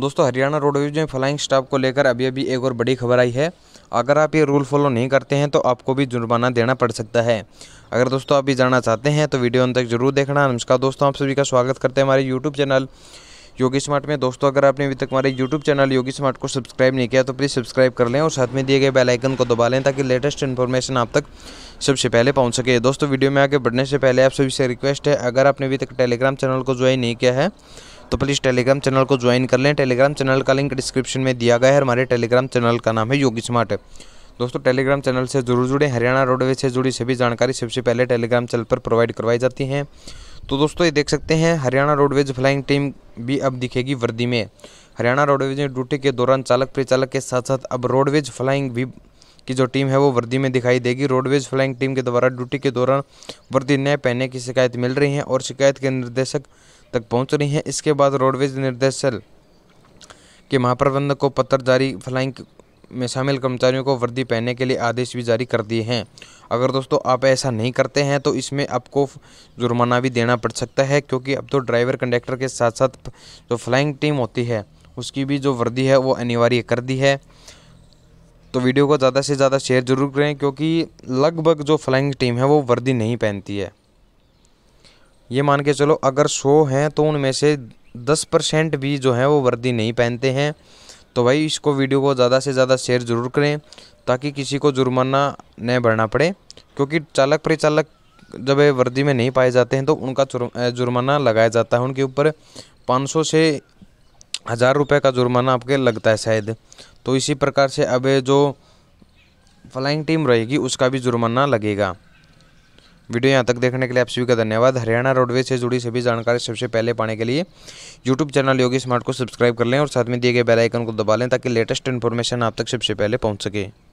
दोस्तों हरियाणा रोडवेज में flying staff को लेकर अभी अभी एक और बड़ी खबर आई है अगर आप ये रूल फॉलो नहीं करते हैं तो आपको भी जुर्माना देना पड़ सकता है अगर दोस्तों आप ये जानना चाहते हैं तो वीडियो अंत तक जरूर देखना नमस्कार दोस्तों आप सभी का स्वागत करते हैं हमारे यूट्यूब चैनल योगी स्मार्ट में दोस्तों अगर आपने अभी तक हमारे यूट्यूब चैनल योगी स्मार्ट को सब्सक्राइब नहीं किया तो प्लीज़ सब्सक्राइब कर लें और साथ में दिए गए बेलाइकन को दबा लें ताकि लेटेस्ट इन्फॉर्मेशन आप तक सबसे पहले पहुँच सके दोस्तों वीडियो में आगे बढ़ने से पहले आप सभी से रिक्वेस्ट है अगर आपने अभी तक टेलीग्राम चैनल को ज्वाइन नहीं किया है तो प्लीज़ टेलीग्राम चैनल को ज्वाइन कर लें टेलीग्राम चैनल का लिंक डिस्क्रिप्शन में दिया गया है हमारे टेलीग्राम चैनल का नाम है योगी स्मार्ट दोस्तों टेलीग्राम चैनल से जरूर जुड़े हरियाणा रोडवेज से जुड़ी सभी जानकारी सबसे पहले टेलीग्राम चैनल पर प्रोवाइड करवाई जाती हैं तो दोस्तों ये देख सकते हैं हरियाणा रोडवेज फ्लाइंग टीम भी अब दिखेगी वर्दी में हरियाणा रोडवेज ने ड्यूटी के दौरान चालक परिचालक के साथ साथ अब रोडवेज फ्लाइंग भी की जो टीम है वो वर्दी में दिखाई देगी रोडवेज फ्लाइंग टीम के द्वारा ड्यूटी के दौरान वर्दी न पहनने की शिकायत मिल रही है और शिकायत के निर्देशक तक पहुंच रही हैं इसके बाद रोडवेज निर्देशल के महाप्रबंधक को पत्र जारी फ्लाइंग में शामिल कर्मचारियों को वर्दी पहनने के लिए आदेश भी जारी कर दिए हैं अगर दोस्तों आप ऐसा नहीं करते हैं तो इसमें आपको जुर्माना भी देना पड़ सकता है क्योंकि अब तो ड्राइवर कंडक्टर के साथ साथ जो फ्लाइंग टीम होती है उसकी भी जो वर्दी है वो अनिवार्य कर दी है तो वीडियो को ज़्यादा से ज़्यादा शेयर जरूर करें क्योंकि लगभग जो फ्लाइंग टीम है वो वर्दी नहीं पहनती है ये मान के चलो अगर सौ हैं तो उनमें से दस परसेंट भी जो है वो वर्दी नहीं पहनते हैं तो भाई इसको वीडियो को ज़्यादा से ज़्यादा शेयर ज़रूर करें ताकि किसी को जुर्माना न भरना पड़े क्योंकि चालक परिचालक जब वर्दी में नहीं पाए जाते हैं तो उनका जुर्माना लगाया जाता है उनके ऊपर 500 से हज़ार रुपये का जुर्माना आपके लगता है शायद तो इसी प्रकार से अब जो फ्लाइंग टीम रहेगी उसका भी जुर्माना लगेगा वीडियो यहाँ तक देखने के लिए आप सभी का धन्यवाद हरियाणा रोडवेज से जुड़ी सभी जानकारी सबसे पहले पाने के लिए यूट्यूब चैनल योगी स्मार्ट को सब्सक्राइब कर लें और साथ में दिए गए बेल आइकन को दबा लें ताकि लेटेस्ट इन्फॉर्मेशन आप तक सबसे पहले पहुँच सके